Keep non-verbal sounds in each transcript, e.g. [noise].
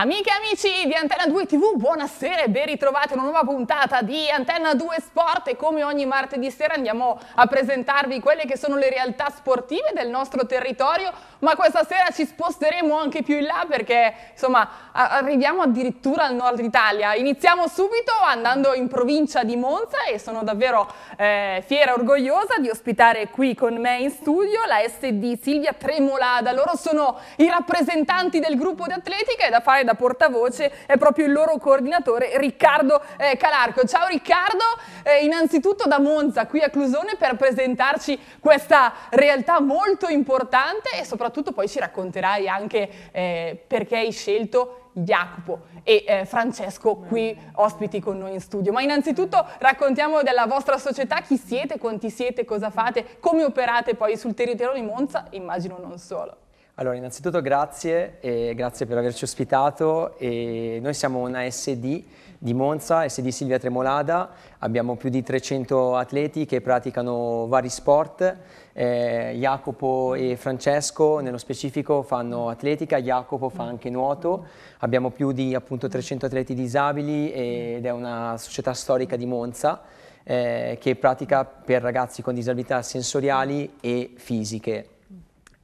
Amiche e amici di Antenna 2 TV, buonasera e ben ritrovati a una nuova puntata di Antenna 2 Sport e come ogni martedì sera andiamo a presentarvi quelle che sono le realtà sportive del nostro territorio, ma questa sera ci sposteremo anche più in là perché insomma arriviamo addirittura al nord Italia. Iniziamo subito andando in provincia di Monza e sono davvero eh, fiera e orgogliosa di ospitare qui con me in studio la SD Silvia Tremolada, loro sono i rappresentanti del gruppo di atletica e da fare da portavoce è proprio il loro coordinatore Riccardo eh, Calarco. Ciao Riccardo, eh, innanzitutto da Monza qui a Clusone per presentarci questa realtà molto importante e soprattutto poi ci racconterai anche eh, perché hai scelto Jacopo e eh, Francesco qui ospiti con noi in studio. Ma innanzitutto raccontiamo della vostra società, chi siete, quanti siete, cosa fate, come operate poi sul territorio di Monza, immagino non solo. Allora, innanzitutto grazie e grazie per averci ospitato. E noi siamo una SD di Monza, SD Silvia Tremolada, abbiamo più di 300 atleti che praticano vari sport. Eh, Jacopo e Francesco nello specifico fanno atletica, Jacopo fa anche nuoto. Abbiamo più di appunto 300 atleti disabili ed è una società storica di Monza. Eh, che pratica per ragazzi con disabilità sensoriali e fisiche.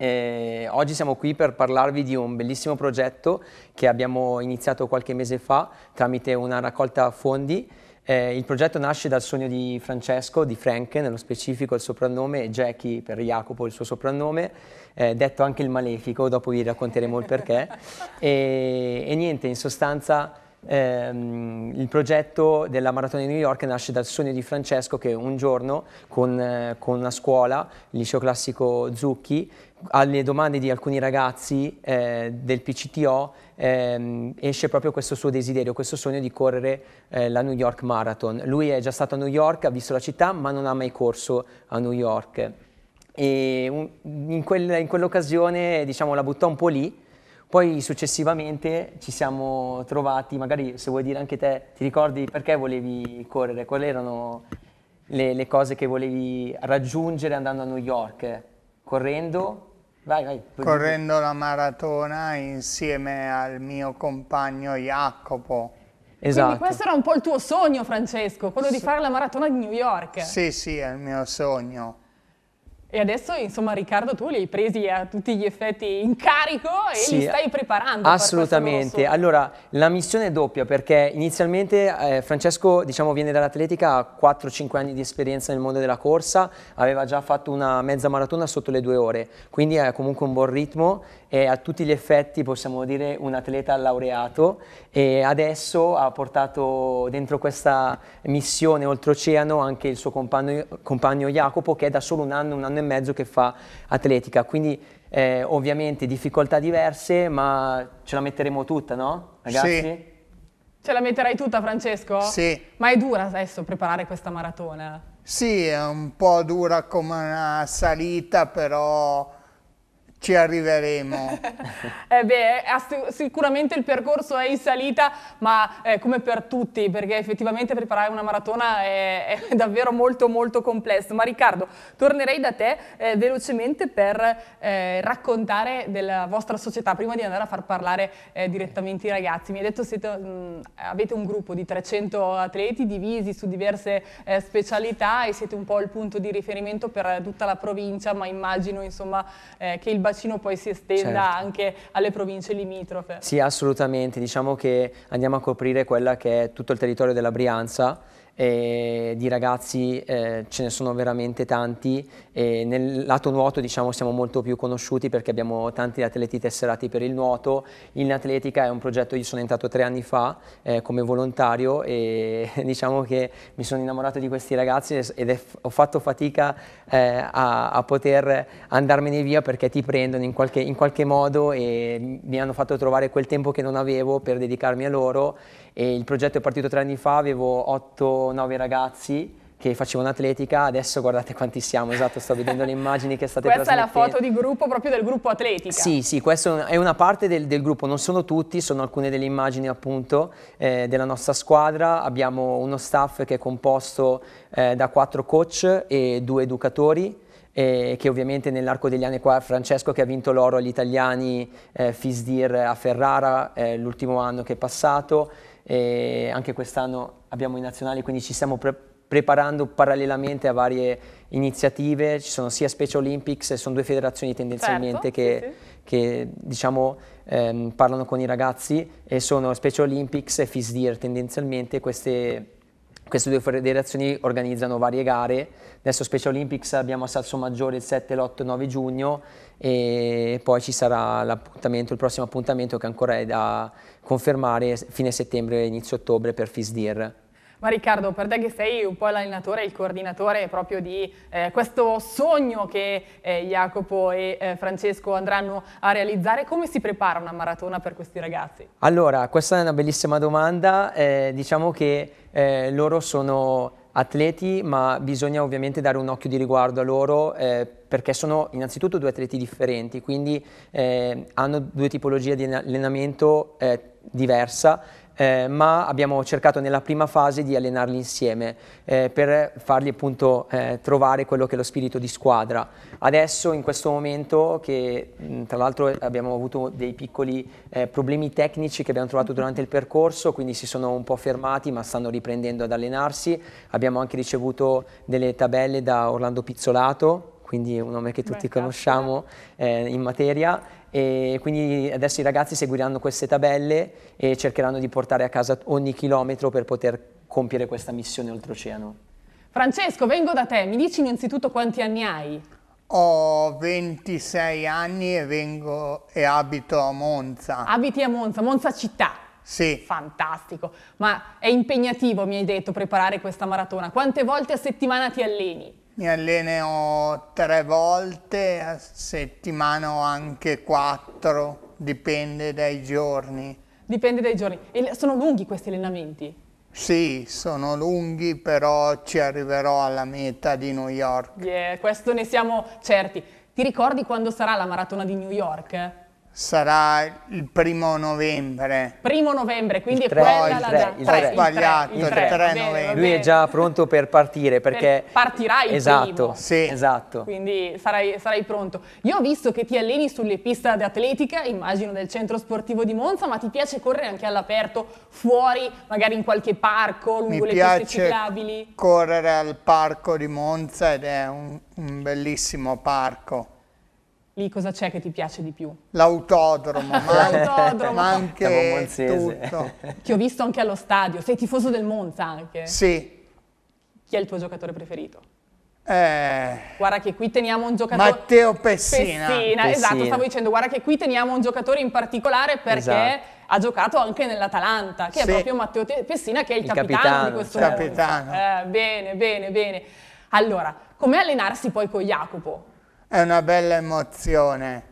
Eh, oggi siamo qui per parlarvi di un bellissimo progetto che abbiamo iniziato qualche mese fa tramite una raccolta fondi. Eh, il progetto nasce dal sogno di Francesco, di Frank, nello specifico il soprannome, e Jackie per Jacopo il suo soprannome, eh, detto anche il malefico, dopo vi racconteremo il perché. [laughs] e, e niente, in sostanza ehm, il progetto della Maratona di New York nasce dal sogno di Francesco che un giorno con, eh, con una scuola, il liceo classico Zucchi, alle domande di alcuni ragazzi eh, del PCTO ehm, esce proprio questo suo desiderio, questo sogno di correre eh, la New York Marathon. Lui è già stato a New York, ha visto la città, ma non ha mai corso a New York. E in, quel, in quell'occasione diciamo, la buttò un po' lì poi successivamente ci siamo trovati, magari se vuoi dire anche te, ti ricordi perché volevi correre? Quali erano le, le cose che volevi raggiungere andando a New York? Correndo? Vai, vai. Correndo la maratona insieme al mio compagno Jacopo. Esatto. Quindi questo era un po' il tuo sogno, Francesco, quello di fare la maratona di New York. Sì, sì, è il mio sogno. E adesso, insomma, Riccardo, tu li hai presi a tutti gli effetti in carico e sì, li stai preparando. Assolutamente. Allora, la missione è doppia perché inizialmente eh, Francesco, diciamo, viene dall'atletica, ha 4-5 anni di esperienza nel mondo della corsa, aveva già fatto una mezza maratona sotto le due ore, quindi è comunque un buon ritmo è a tutti gli effetti, possiamo dire, un atleta laureato e adesso ha portato dentro questa missione oltreoceano anche il suo compagno, compagno Jacopo che è da solo un anno, un anno e mezzo che fa atletica, quindi eh, ovviamente difficoltà diverse ma ce la metteremo tutta, no ragazzi? Sì. Ce la metterai tutta Francesco? Sì. Ma è dura adesso preparare questa maratona? Sì, è un po' dura come una salita, però ci arriveremo. [laughs] eh beh, sicuramente il percorso è in salita, ma eh, come per tutti, perché effettivamente preparare una maratona è, è [laughs] davvero molto molto complesso. Ma Riccardo, tornerei da te eh, velocemente per eh, raccontare della vostra società, prima di andare a far parlare eh, direttamente i ragazzi. Mi hai detto che mm, avete un gruppo di 300 atleti divisi su diverse eh, specialità e siete un po' il punto di riferimento per tutta la provincia, ma immagino insomma, che il bacino bacino poi si estenda certo. anche alle province limitrofe. Sì, assolutamente, diciamo che andiamo a coprire quella che è tutto il territorio della Brianza eh, di ragazzi eh, ce ne sono veramente tanti e nel lato nuoto diciamo siamo molto più conosciuti perché abbiamo tanti atleti tesserati per il nuoto in atletica è un progetto io sono entrato tre anni fa eh, come volontario e [laughs] diciamo che mi sono innamorato di questi ragazzi ed è, ho fatto fatica eh, a, a, poter andarmene via perché ti prendono in qualche, in qualche modo e mi hanno fatto trovare quel tempo che non avevo per dedicarmi a loro e il progetto è partito tre anni fa, avevo 8-9 ragazzi che facevano atletica, adesso guardate quanti siamo, esatto, sto vedendo le [laughs] immagini che state Questa è la foto di gruppo proprio del gruppo atletica. Sì, sì, questa è una parte del, del gruppo, non sono tutti, sono alcune delle immagini appunto eh, della nostra squadra, abbiamo uno staff che è composto eh, da quattro coach e due educatori, eh, che ovviamente nell'arco degli anni qua Francesco che ha vinto l'oro agli italiani eh, Fisdir a Ferrara eh, l'ultimo anno che è passato e anche quest'anno abbiamo i nazionali, quindi ci stiamo pre preparando parallelamente a varie iniziative, ci sono sia Special Olympics, sono due federazioni tendenzialmente certo, che, sì. che diciamo, ehm, parlano con i ragazzi e sono Special Olympics e FISDIR tendenzialmente queste queste due federazioni organizzano varie gare, adesso Special Olympics abbiamo a Salso Maggiore il 7, l'8 e 9 giugno e poi ci sarà l'appuntamento, il prossimo appuntamento che ancora è da confermare fine settembre, inizio ottobre per FISDIR. Ma Riccardo, per te che sei un po' l'allenatore e il coordinatore proprio di eh, questo sogno che eh, Jacopo e eh, Francesco andranno a realizzare, come si prepara una maratona per questi ragazzi? Allora, questa è una bellissima domanda, eh, diciamo che eh, loro sono atleti, ma bisogna ovviamente dare un occhio di riguardo a loro eh, perché sono innanzitutto due atleti differenti, quindi eh, hanno due tipologie di allenamento eh, diversa eh, ma abbiamo cercato nella prima fase di allenarli insieme eh, per fargli appunto eh, trovare quello che è lo spirito di squadra. Adesso in questo momento che mm, tra l'altro abbiamo avuto dei piccoli eh, problemi tecnici che abbiamo trovato durante il percorso, quindi si sono un po' fermati ma stanno riprendendo ad allenarsi. Abbiamo anche ricevuto delle tabelle da Orlando Pizzolato quindi un nome che tutti conosciamo eh, in materia e quindi adesso i ragazzi seguiranno queste tabelle e cercheranno di portare a casa ogni chilometro per poter compiere questa missione oltreoceano. Francesco, vengo da te, mi dici innanzitutto quanti anni hai? Ho 26 anni e vengo e abito a Monza. Abiti a Monza, Monza città? Sì. Fantastico, ma è impegnativo, mi hai detto, preparare questa maratona. Quante volte a settimana ti alleni? mi alleno tre volte, a settimana o anche quattro, dipende dai giorni. Dipende dai giorni. E sono lunghi questi allenamenti? Sì, sono lunghi, però ci arriverò alla meta di New York. Yeah, questo ne siamo certi. Ti ricordi quando sarà la maratona di New York? sarà il primo novembre. Primo novembre, quindi il è tre, quella la data. Il sbagliato, il 3, novembre. Lui è già pronto per partire perché... Per partirà il esatto, primo. Sì. Esatto. Quindi sarai, sarai, pronto. Io ho visto che ti alleni sulle piste di atletica, immagino del centro sportivo di Monza, ma ti piace correre anche all'aperto, fuori, magari in qualche parco, lungo Mi le piste ciclabili? correre al parco di Monza ed è un, un bellissimo parco lì cosa c'è che ti piace di più? L'autodromo, ma [laughs] anche tutto. Ti ho visto anche allo stadio, sei tifoso del Monza anche. Sì. Chi è il tuo giocatore preferito? Eh, guarda che qui teniamo un giocatore Matteo Pessina. Pessina, esatto, Pessina. esatto, stavo dicendo guarda che qui teniamo un giocatore in particolare perché esatto. ha giocato anche nell'Atalanta, che sì. è proprio Matteo Pessina che è il, il capitano, capitano, di questo certo. capitano. Eh, bene, bene, bene. Allora, com'è allenarsi poi con Jacopo? È una bella emozione.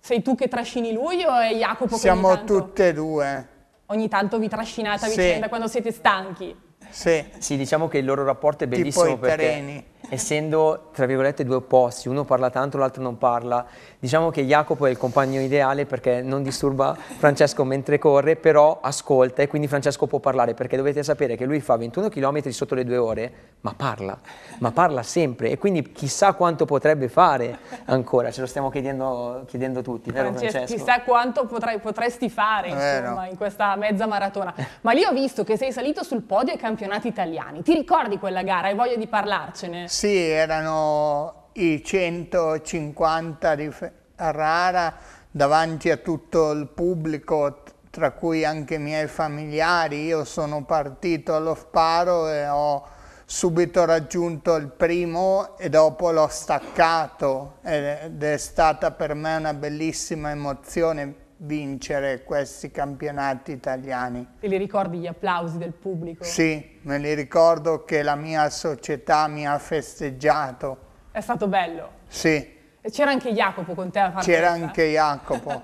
Sei tu che trascini lui o è Jacopo Siamo che Siamo tanto... tutte e due. Ogni tanto vi trascinate a sì. vicenda quando siete stanchi. Sì. Sì, diciamo che il loro rapporto è bellissimo tipo i perché essendo tra virgolette due opposti, uno parla tanto, l'altro non parla. Diciamo che Jacopo è il compagno ideale perché non disturba Francesco mentre corre, però ascolta e quindi Francesco può parlare perché dovete sapere che lui fa 21 km sotto le due ore, ma parla, ma parla sempre e quindi chissà quanto potrebbe fare ancora, ce lo stiamo chiedendo, chiedendo tutti, vero Francesco? Chissà quanto potrai, potresti fare insomma, eh no. in questa mezza maratona. Ma lì ho visto che sei salito sul podio ai campionati italiani, ti ricordi quella gara? Hai voglia di parlarcene? sì, erano i 150 di Ferrara davanti a tutto il pubblico, tra cui anche i miei familiari. Io sono partito allo sparo e ho subito raggiunto il primo e dopo l'ho staccato ed è stata per me una bellissima emozione vincere questi campionati italiani. Te li ricordi gli applausi del pubblico? Sì, me li ricordo che la mia società mi ha festeggiato. È stato bello? Sì. E c'era anche Jacopo con te a fare C'era anche Jacopo.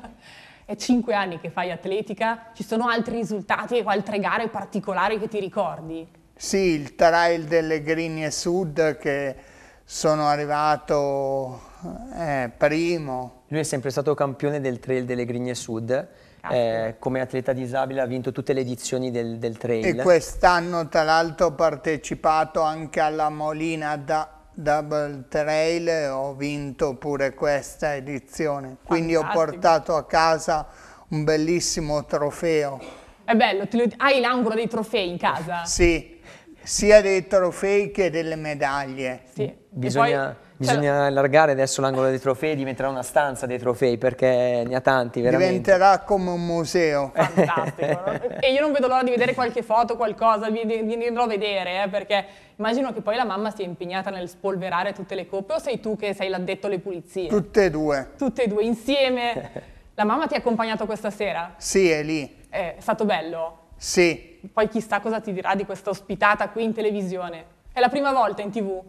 [laughs] È cinque anni che fai atletica, ci sono altri risultati o altre gare particolari che ti ricordi? Sì, il trail delle Grigne Sud che sono arrivato eh, primo. Lui è sempre stato campione del trail delle Grigne Sud. Ah, eh, come atleta disabile ha vinto tutte le edizioni del, del trail. E quest'anno tra l'altro ho partecipato anche alla Molina da Double Trail, ho vinto pure questa edizione, Fantastico. quindi ho portato a casa un bellissimo trofeo. È bello, hai l'angolo dei trofei in casa? Sì, sia dei trofei che delle medaglie. Sì. Bisogna... Cioè, Bisogna allora. allargare adesso l'angolo dei trofei, diventerà una stanza dei trofei perché ne ha tanti veramente. Diventerà come un museo. [laughs] Fantastico. E io non vedo l'ora di vedere qualche foto, qualcosa, vi, vi andrò a vedere eh, perché immagino che poi la mamma sia impegnata nel spolverare tutte le coppe o sei tu che sei l'addetto alle pulizie? Tutte e due. Tutte e due insieme. [laughs] La mamma ti ha accompagnato questa sera? Sì, è lì. È stato bello? Sì. Poi chissà cosa ti dirà di questa ospitata qui in televisione. È la prima volta in tv?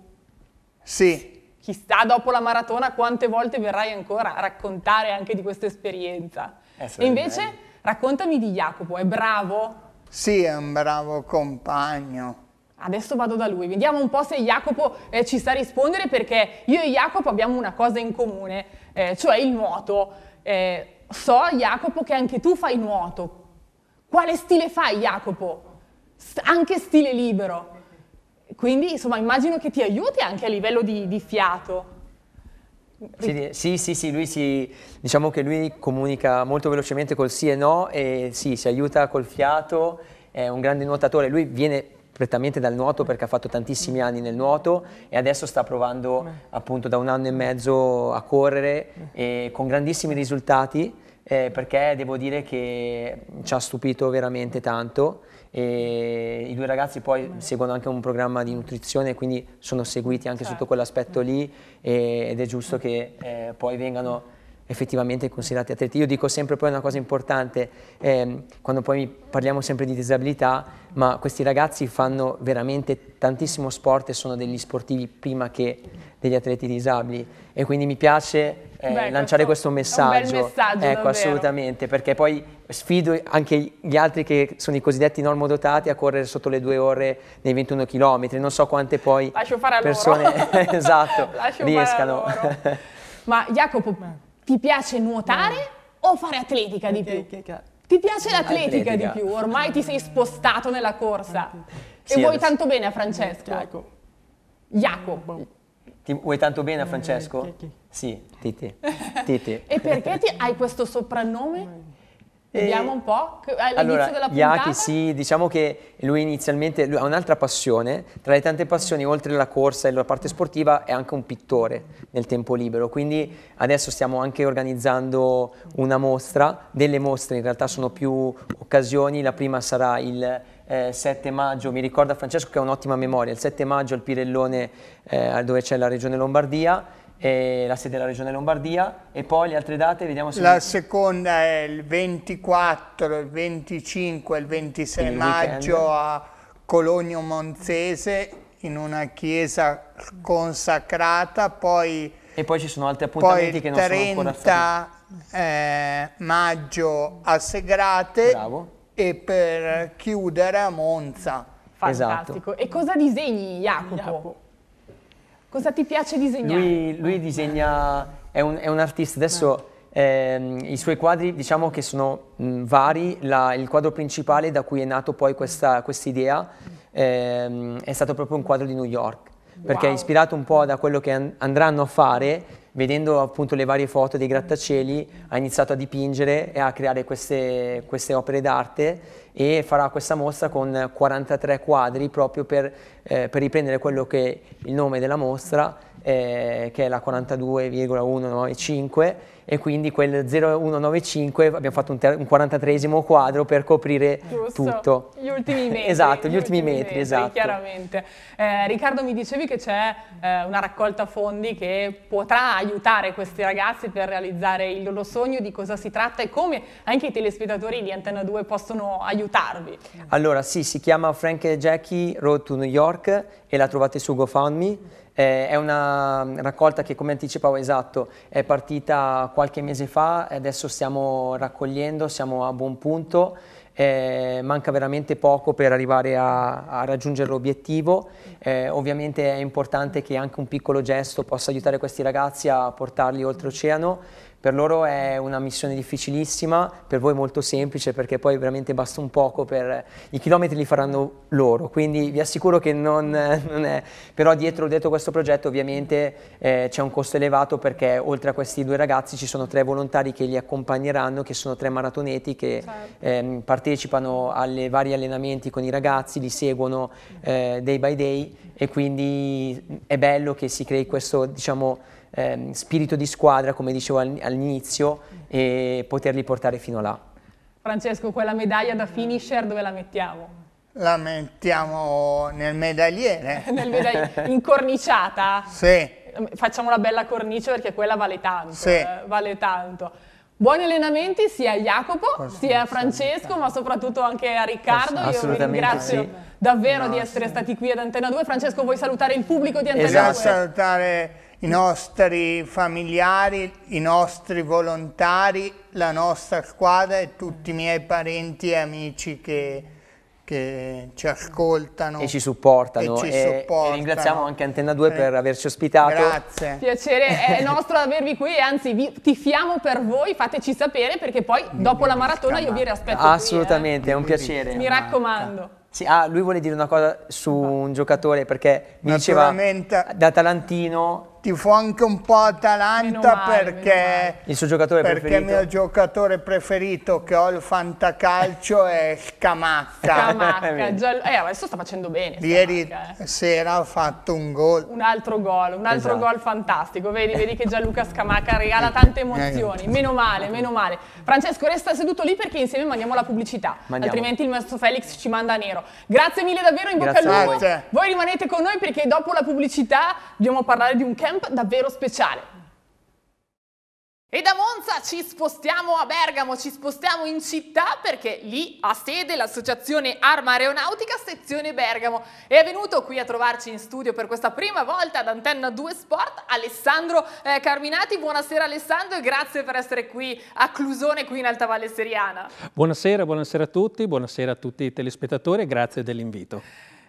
Sì chissà dopo la maratona quante volte verrai ancora a raccontare anche di questa esperienza. Eh, e invece bello. raccontami di Jacopo, è bravo? Sì, è un bravo compagno. Adesso vado da lui, vediamo un po' se Jacopo eh, ci sa rispondere perché io e Jacopo abbiamo una cosa in comune, eh, cioè il nuoto. Eh, so Jacopo che anche tu fai nuoto. Quale stile fai Jacopo? anche stile libero quindi insomma immagino che ti aiuti anche a livello di, di fiato. Sì, sì, sì, lui si, diciamo che lui comunica molto velocemente col sì e no e sì, si aiuta col fiato, è un grande nuotatore, lui viene prettamente dal nuoto perché ha fatto tantissimi anni nel nuoto e adesso sta provando mm. appunto da un anno e mezzo a correre mm. con grandissimi risultati eh, perché devo dire che ci ha stupito veramente tanto e i due ragazzi poi Beh. seguono anche un programma di nutrizione quindi sono seguiti anche certo. sotto quell'aspetto lì e, ed è giusto che eh, poi vengano effettivamente considerati atleti. Io dico sempre poi una cosa importante, ehm, quando poi parliamo sempre di disabilità, ma questi ragazzi fanno veramente tantissimo sport e sono degli sportivi prima che degli atleti disabili e quindi mi piace eh, Beh, lanciare questo, questo messaggio. messaggio ecco, assolutamente, perché poi sfido anche gli altri che sono i cosiddetti normodotati a correre sotto le due ore nei 21 km, non so quante poi persone [laughs] [laughs] esatto, riescano. Ma Jacopo, eh ti piace nuotare no. o fare atletica di più? ti piace l'atletica, atletica. di più, ormai ti sei spostato nella corsa. Sì, e vuoi adesso. tanto bene a Francesco? Jacopo. Jacopo. Boh. Ti vuoi tanto bene a eh, Francesco? Sì, Titi. [laughs] Titi. e perché ti hai questo soprannome? Vediamo eh, un po' eh, all'inizio allora, della puntata. Yaki sì, diciamo che lui inizialmente lui ha un'altra passione, tra le tante passioni oltre alla corsa e alla parte sportiva è anche un pittore nel tempo libero, quindi adesso stiamo anche organizzando una mostra, delle mostre in realtà sono più occasioni, la prima sarà il eh, 7 maggio, mi ricorda Francesco che ha un'ottima memoria, il 7 maggio al Pirellone eh, dove c'è la Regione Lombardia la sede della Regione Lombardia e poi le altre date vediamo se... La mi... seconda è il 24, il 25 il 26 il maggio weekend. a Cologno Monzese in una chiesa consacrata, poi... E poi ci sono altri appuntamenti che non 30, sono ancora stati... Eh, maggio a Segrate Bravo. e per chiudere a Monza. Fantastico. Esatto. E cosa disegni, Jacopo. Jacopo. Cosa ti piace disegnare? Lui, lui disegna, è un, è un artista, adesso eh, i suoi quadri diciamo che sono mh, vari, La, il quadro principale da cui è nato poi questa idea eh, è stato proprio un quadro di New York, perché wow. è ispirato un po' da quello che an andranno a fare vedendo appunto le varie foto dei grattacieli ha iniziato a dipingere e a creare queste, queste opere d'arte e farà questa mostra con 43 quadri proprio per, eh, per riprendere quello che è il nome della mostra eh, che è la 42,195 e quindi quel 0195 abbiamo fatto un, un 43 quadro per coprire Giusto. tutto. Gli ultimi [laughs] metri. esatto, gli, ultimi, ultimi, metri, metri esatto. Chiaramente. Eh, Riccardo mi dicevi che c'è eh, una raccolta fondi che potrà aiutare questi ragazzi per realizzare il loro sogno, di cosa si tratta e come anche i telespettatori di Antenna 2 possono aiutarvi. Allora sì, si chiama Frank Jackie Road to New York e la trovate su GoFundMe eh, è una raccolta che, come anticipavo esatto, è partita qualche mese fa e adesso stiamo raccogliendo, siamo a buon punto. Eh, manca veramente poco per arrivare a, a raggiungere l'obiettivo. Eh, ovviamente è importante che anche un piccolo gesto possa aiutare questi ragazzi a portarli oltreoceano. Per loro è una missione difficilissima, per voi molto semplice perché poi veramente basta un poco per... i chilometri li faranno loro, quindi vi assicuro che non, [laughs] non è... però dietro, dietro, questo progetto ovviamente eh, c'è un costo elevato perché oltre a questi due ragazzi ci sono tre volontari che li accompagneranno, che sono tre maratoneti che certo. eh, partecipano alle vari allenamenti con i ragazzi, li seguono eh, day by day e quindi è bello che si crei questo diciamo ehm, spirito di squadra, come dicevo all'inizio, e poterli portare fino là. Francesco, quella medaglia da finisher dove la mettiamo? La mettiamo nel medagliere. [laughs] nel medagliere, incorniciata? Sì. Ehm, facciamo una bella cornice perché quella vale tanto. Sì. Eh, vale tanto. Buoni allenamenti sia a Jacopo, Forse sia a Francesco, ma soprattutto anche a Riccardo. Forse, Io vi ringrazio sì. davvero no, di essere sì. stati qui ad Antena 2. Francesco, vuoi salutare il pubblico di Antena esatto, 2? Esatto, salutare i nostri familiari, i nostri volontari, la nostra squadra e tutti i miei parenti e amici che, che ci ascoltano e ci supportano. E, ci supportano. e ringraziamo anche Antenna 2 eh. per averci ospitato. Grazie. Piacere è [laughs] nostro avervi qui e anzi vi tifiamo per voi, fateci sapere perché poi mi dopo la maratona io vi aspetto Assolutamente, qui, eh. è un piacere. Mi raccomando. Sì, ah, lui vuole dire una cosa su un giocatore perché mi diceva da Talantino ti fu anche un po' Atalanta male, perché il suo giocatore perché preferito perché il mio giocatore preferito che ho il fantacalcio è Scamacca Scamacca [laughs] eh, adesso sta facendo bene ieri Scamacca, eh. sera ha fatto un gol un altro gol un altro esatto. gol fantastico vedi, vedi che Gianluca Scamacca regala eh, tante eh, emozioni eh. meno male meno male Francesco resta seduto lì perché insieme mandiamo la pubblicità mandiamo. altrimenti il maestro Felix ci manda nero grazie mille davvero in bocca grazie. al lupo voi rimanete con noi perché dopo la pubblicità dobbiamo parlare di un camp camp davvero speciale. E da Monza ci spostiamo a Bergamo, ci spostiamo in città perché lì ha sede l'associazione Arma Aeronautica sezione Bergamo. E è venuto qui a trovarci in studio per questa prima volta ad Antenna 2 Sport Alessandro eh, Carminati. Buonasera Alessandro e grazie per essere qui a Clusone, qui in Alta Valle Seriana. Buonasera, buonasera a tutti, buonasera a tutti i telespettatori e grazie dell'invito.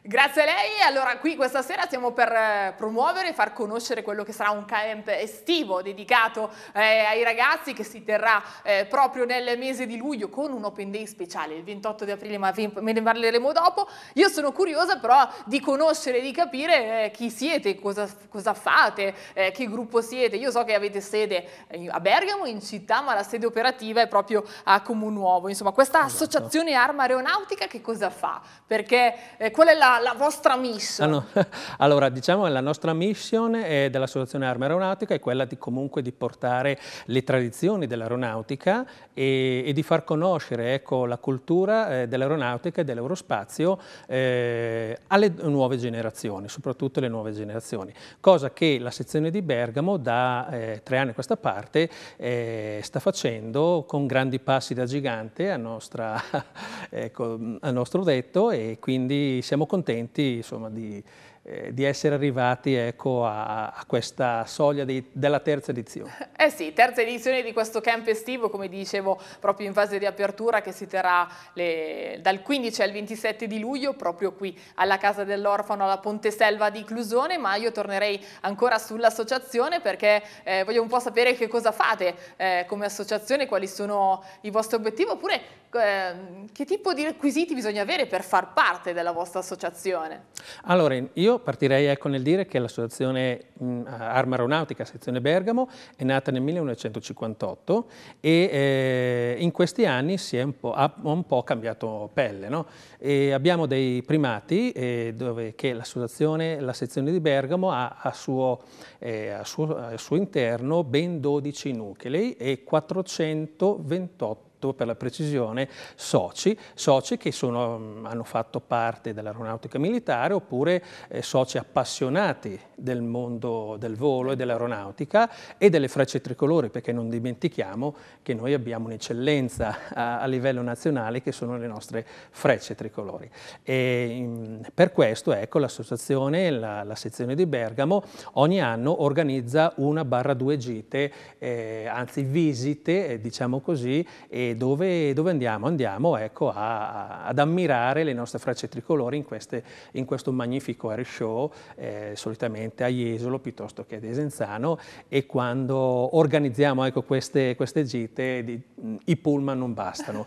Grazie a lei, allora qui questa sera siamo per eh, promuovere e far conoscere quello che sarà un camp estivo dedicato eh, ai ragazzi che si terrà eh, proprio nel mese di luglio con un open day speciale il 28 di aprile ma me ne parleremo dopo. Io sono curiosa però di conoscere, e di capire eh, chi siete, cosa, cosa fate, eh, che gruppo siete. Io so che avete sede a Bergamo in città ma la sede operativa è proprio a Comunuovo. Insomma questa esatto. associazione Arma Aeronautica che cosa fa? Perché eh, qual è la la, vostra missione? Ah, [laughs] Allora, diciamo che la nostra missione dell'Associazione Arma Aeronautica è quella di comunque di portare le tradizioni dell'aeronautica e, e, di far conoscere ecco, la cultura eh, dell'aeronautica e dell'aerospazio eh, alle nuove generazioni, soprattutto le nuove generazioni, cosa che la sezione di Bergamo da eh, tre anni a questa parte eh, sta facendo con grandi passi da gigante a, nostra, [laughs] ecco, a nostro detto e quindi siamo contenti contenti insomma, di, eh, di essere arrivati ecco, a, a, questa soglia di, della terza edizione. Eh sì, terza edizione di questo camp estivo, come dicevo, proprio in fase di apertura che si terrà le, dal 15 al 27 di luglio, proprio qui alla Casa dell'Orfano, alla Ponte Selva di Clusone, ma io tornerei ancora sull'associazione perché eh, voglio un po' sapere che cosa fate eh, come associazione, quali sono i vostri obiettivi, oppure Ehm, che tipo di requisiti bisogna avere per far parte della vostra associazione? Allora, io partirei ecco nel dire che l'associazione mm, Arma Aeronautica Sezione Bergamo è nata nel 1958 e eh, in questi anni si è un po', ha un po' cambiato pelle. No? abbiamo dei primati eh, dove, che l'associazione, la sezione di Bergamo ha a suo, eh, a suo, al suo interno ben 12 nuclei e 428 per la precisione, soci, soci che sono, hanno fatto parte dell'aeronautica militare oppure eh, soci appassionati del mondo del volo e dell'aeronautica e delle frecce tricolori, perché non dimentichiamo che noi abbiamo un'eccellenza a, a, livello nazionale che sono le nostre frecce tricolori. E, in, per questo ecco, l'associazione, la, la, sezione di Bergamo, ogni anno organizza una barra due gite, eh, anzi visite, eh, diciamo così, e dove, dove andiamo? Andiamo ecco, a, ad ammirare le nostre frecce tricolori in, queste, in questo magnifico air show, eh, solitamente a Jesolo piuttosto che ad Esenzano, e quando organizziamo ecco, queste, queste, gite di, mm, i pullman non bastano.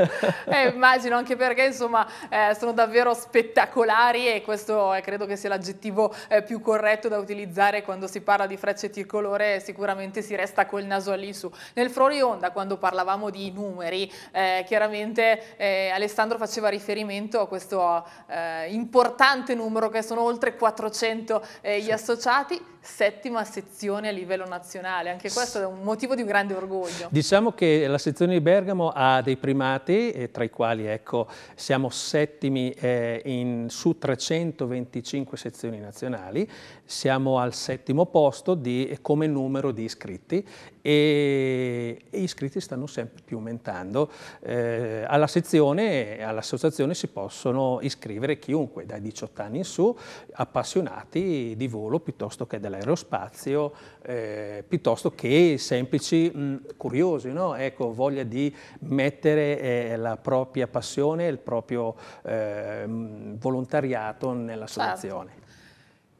[laughs] eh, immagino, anche perché insomma eh, sono davvero spettacolari e questo eh, credo che sia l'aggettivo eh, più corretto da utilizzare quando si parla di frecce tricolore, sicuramente si resta col naso lì su. Nel Florionda, quando parlavamo di numeri. Eh, chiaramente eh, Alessandro faceva riferimento a questo eh, importante numero che sono oltre 400 eh, gli sì. associati, settima sezione a livello nazionale, anche questo è un motivo di un grande orgoglio. Diciamo che la sezione di Bergamo ha dei primati, eh, tra i quali ecco, siamo settimi eh, in, su 325 sezioni nazionali, siamo al settimo posto di, come numero di iscritti e, e gli iscritti stanno sempre più aumentando. Eh, alla sezione, all'associazione si possono iscrivere chiunque dai 18 anni in su, appassionati di volo piuttosto che dell'aerospazio, eh, piuttosto che semplici mh, mm, curiosi, no? ecco, voglia di mettere eh, la propria passione, il proprio eh, mm, volontariato nell'associazione. Certo.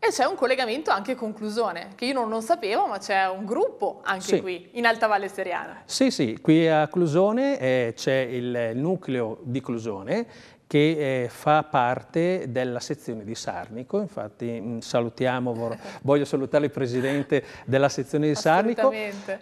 E c'è un collegamento anche con Clusione, che io non lo sapevo, ma c'è un gruppo anche sì. qui, in Alta Valle Seriana. Sì, sì, qui a Clusone eh, c'è il nucleo di Clusone, che eh, fa parte della sezione di Sarnico, infatti mm, salutiamo, [laughs] voglio salutare il presidente della sezione di Sarnico,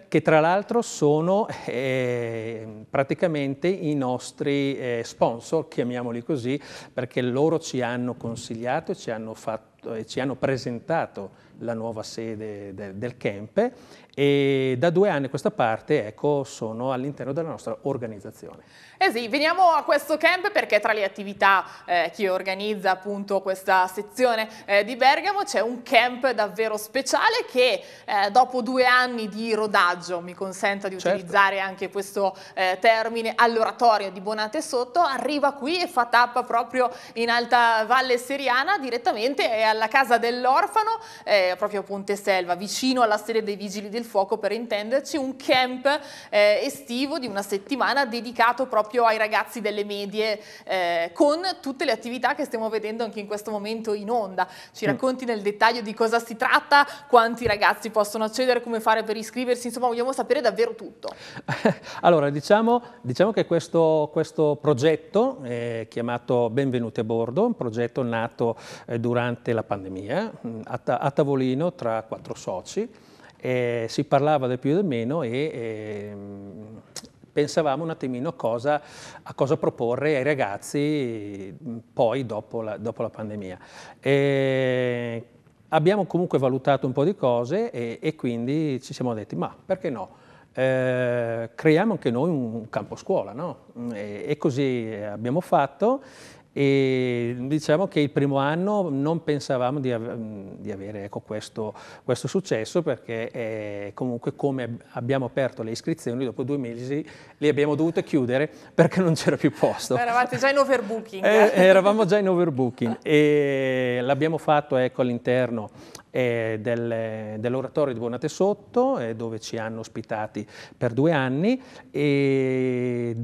che tra l'altro sono eh, praticamente i nostri eh, sponsor, chiamiamoli così, perché loro ci hanno consigliato, ci hanno fatto fatto, eh, ci hanno presentato la nuova sede de, del Kempe e da due anni a questa parte ecco, sono all'interno della nostra organizzazione. Eh sì, veniamo a questo camp perché tra le attività eh, che organizza appunto questa sezione eh, di Bergamo c'è un camp davvero speciale che eh, dopo due anni di rodaggio, mi consenta di certo. utilizzare certo. anche questo eh, termine, all'oratorio di Bonate Sotto, arriva qui e fa tappa proprio in Alta Valle Seriana direttamente al alla casa dell'orfano, eh, proprio a Ponte Selva, vicino alla sede dei Vigili del Fuoco per intenderci, un camp eh, estivo di una settimana dedicato proprio ai ragazzi delle medie eh, con tutte le attività che stiamo vedendo anche in questo momento in onda. Ci mm. racconti nel dettaglio di cosa si tratta, quanti ragazzi possono accedere, come fare per iscriversi, insomma vogliamo sapere davvero tutto. [laughs] Allora diciamo, diciamo che questo, questo progetto eh, chiamato Benvenuti a Bordo, un progetto nato eh, durante la pandemia, mm, a, ta a tavolino tra quattro soci, eh, si parlava del più e del meno e eh, pensavamo un attimino cosa, a cosa proporre ai ragazzi mm, poi dopo la, dopo la pandemia. Eh, abbiamo comunque valutato un po' di cose e, e quindi ci siamo detti ma perché no? Eh, creiamo anche noi un campo scuola no? e, e, così abbiamo fatto e diciamo che il primo anno non pensavamo di, av di avere ecco, questo, questo, successo perché eh, comunque come abbiamo aperto le iscrizioni dopo due mesi le abbiamo dovute chiudere perché non c'era più posto. Eravate già in overbooking. Eh, eravamo già in overbooking e l'abbiamo fatto ecco, all'interno eh, del, dell'oratorio di Bonate Sotto eh, dove ci hanno ospitati per due anni e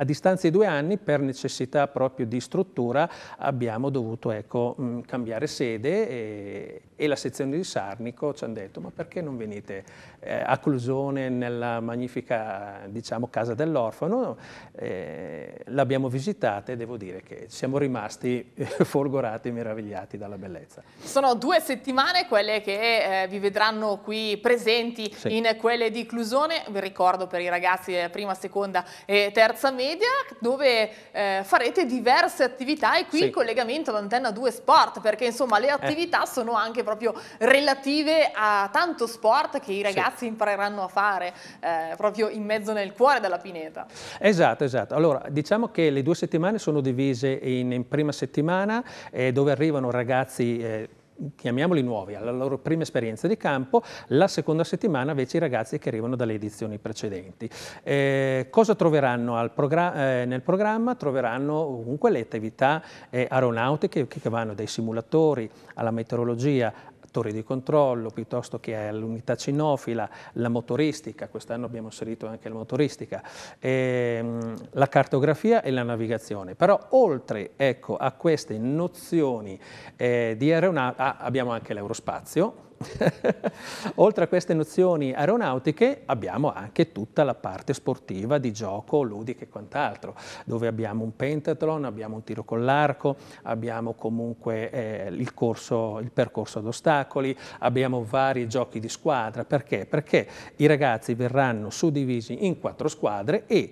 a distanza di due anni, per necessità proprio di struttura, abbiamo dovuto ecco, mm, cambiare sede e e la sezione di Sarnico ci hanno detto ma perché non venite eh, a Clusone nella magnifica diciamo, casa dell'orfano? Eh, l'abbiamo visitata e devo dire che siamo rimasti eh, folgorati e meravigliati dalla bellezza. Sono due settimane quelle che eh, vi vedranno qui presenti sì. in quelle di Clusone, vi ricordo per i ragazzi eh, prima, seconda e terza media, dove eh, farete diverse attività e qui sì. il collegamento all'antenna 2 Sport perché insomma le attività sono anche proprio relative a tanto sport che i ragazzi sì. impareranno a fare eh, proprio in mezzo nel cuore della pineta. Esatto, esatto. Allora, diciamo che le due settimane sono divise in, in prima settimana eh, dove arrivano ragazzi eh, chiamiamoli nuovi, alla loro prima esperienza di campo, la seconda settimana invece i ragazzi che arrivano dalle edizioni precedenti. Eh, cosa troveranno progr eh, nel programma? Troveranno comunque le attività eh, aeronautiche che, che vanno dai simulatori alla meteorologia torri di controllo, piuttosto che all'unità cinofila, la motoristica, quest'anno abbiamo inserito anche la motoristica, ehm, la cartografia e la navigazione. Però oltre ecco, a queste nozioni eh, di aeronautica ah, abbiamo anche l'aerospazio, [laughs] Oltre a queste nozioni aeronautiche abbiamo anche tutta la parte sportiva di gioco, ludica e quant'altro, dove abbiamo un pentathlon, abbiamo un tiro con l'arco, abbiamo comunque eh, il, corso, il percorso ad ostacoli, abbiamo vari giochi di squadra. Perché? Perché i ragazzi verranno suddivisi in quattro squadre e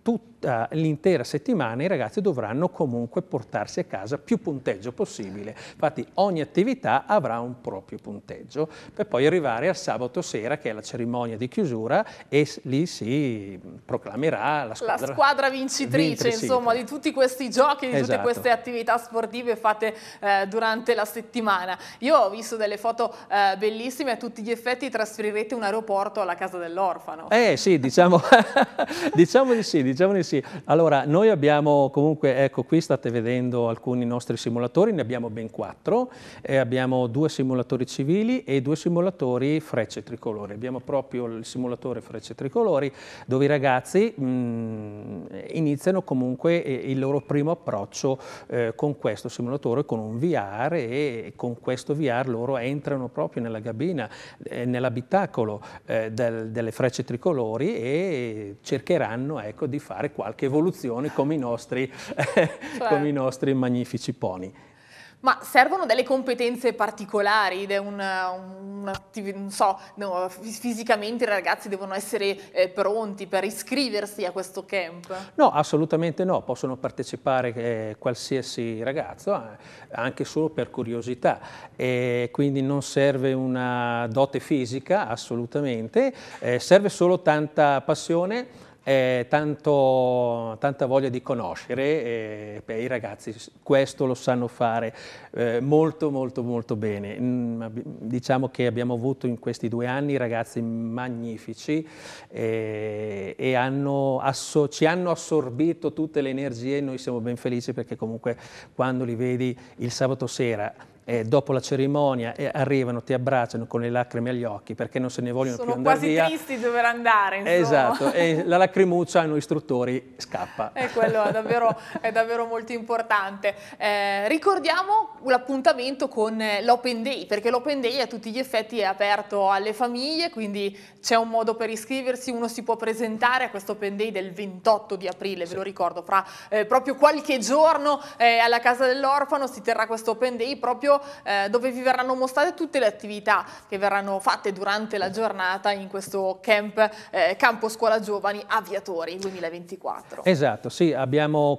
tutti tutta eh, l'intera settimana i ragazzi dovranno comunque portarsi a casa più punteggio possibile. Infatti ogni attività avrà un proprio punteggio per poi arrivare al sabato sera che è la cerimonia di chiusura e lì si proclamerà la squadra, la squadra vincitrice, vincitrice. Insomma, di tutti questi giochi, di esatto. tutte queste attività sportive fatte eh, durante la settimana. Io ho visto delle foto eh, bellissime, a tutti gli effetti trasferirete un aeroporto alla casa dell'orfano. Eh sì, diciamo, [laughs] diciamo di sì, diciamo di sì. Allora, noi abbiamo comunque, ecco qui state vedendo alcuni nostri simulatori, ne abbiamo ben quattro, eh, abbiamo due simulatori civili e due simulatori frecce tricolori. Abbiamo proprio il simulatore frecce tricolori dove i ragazzi mh, mm, iniziano comunque il loro primo approccio eh, con questo simulatore, con un VR e con questo VR loro entrano proprio nella gabina, eh, nell'abitacolo eh, del, delle frecce tricolori e cercheranno ecco, di fare qualche evoluzione come i nostri, [laughs] cioè. come i nostri magnifici pony. Ma servono delle competenze particolari, una, una, non so, no, fisicamente i ragazzi devono essere eh, pronti per iscriversi a questo camp? No, assolutamente no, possono partecipare eh, qualsiasi ragazzo, eh, anche solo per curiosità, quindi non serve una dote fisica assolutamente, eh, serve solo tanta passione eh, tanto, tanta voglia di conoscere e beh, i ragazzi questo lo sanno fare eh, molto molto molto bene. Mm, diciamo che abbiamo avuto in questi due anni ragazzi magnifici eh, e hanno ci hanno assorbito tutte le energie e noi siamo ben felici perché comunque quando li vedi il sabato sera eh, dopo la cerimonia eh, arrivano, ti abbracciano con le lacrime agli occhi perché non se ne vogliono Sono più andare via. Sono quasi tristi dover andare, insomma. Esatto, e la lacrimuccia ai noi istruttori scappa. E quello è davvero, è davvero molto importante. Eh, ricordiamo l'appuntamento con l'Open Day, perché l'Open Day a tutti gli effetti è aperto alle famiglie, quindi c'è un modo per iscriversi, uno si può presentare a questo Open Day del 28 di aprile, sì. ve lo ricordo, fra eh, proprio qualche giorno eh, alla Casa dell'Orfano si terrà questo Open Day proprio eh, dove vi verranno mostrate tutte le attività che verranno fatte durante la giornata in questo camp eh, Campo Scuola Giovani Aviatori 2024. Esatto, sì, abbiamo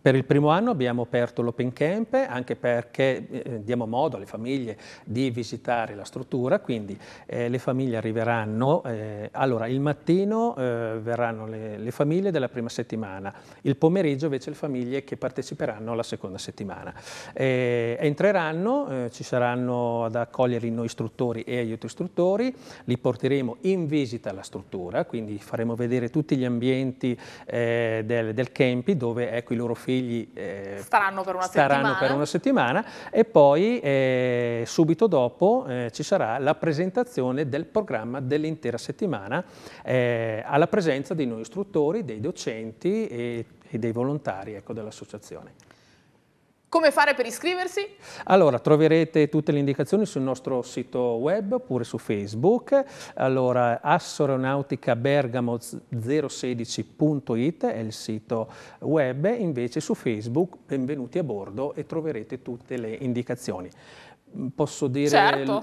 per il primo anno abbiamo aperto l'Open Camp anche perché eh, diamo modo alle famiglie di visitare la struttura, quindi eh, le famiglie arriveranno, eh, allora il mattino eh, verranno le, le, famiglie della prima settimana, il pomeriggio invece le famiglie che parteciperanno alla seconda settimana. Eh, entreranno, eh, ci saranno ad accogliere noi istruttori e aiuto istruttori, li porteremo in visita alla struttura, quindi faremo vedere tutti gli ambienti del, del campi dove ecco i loro figli figli eh, staranno, per una, staranno per una, settimana e poi eh, subito dopo eh, ci sarà la presentazione del programma dell'intera settimana eh, alla presenza di noi istruttori, dei docenti e, e dei volontari ecco, dell'associazione. Come fare per iscriversi? Allora, troverete tutte le indicazioni sul nostro sito web oppure su Facebook. Allora, assoronautica 016it è il sito web, invece su Facebook benvenuti a bordo e troverete tutte le indicazioni posso dire certo,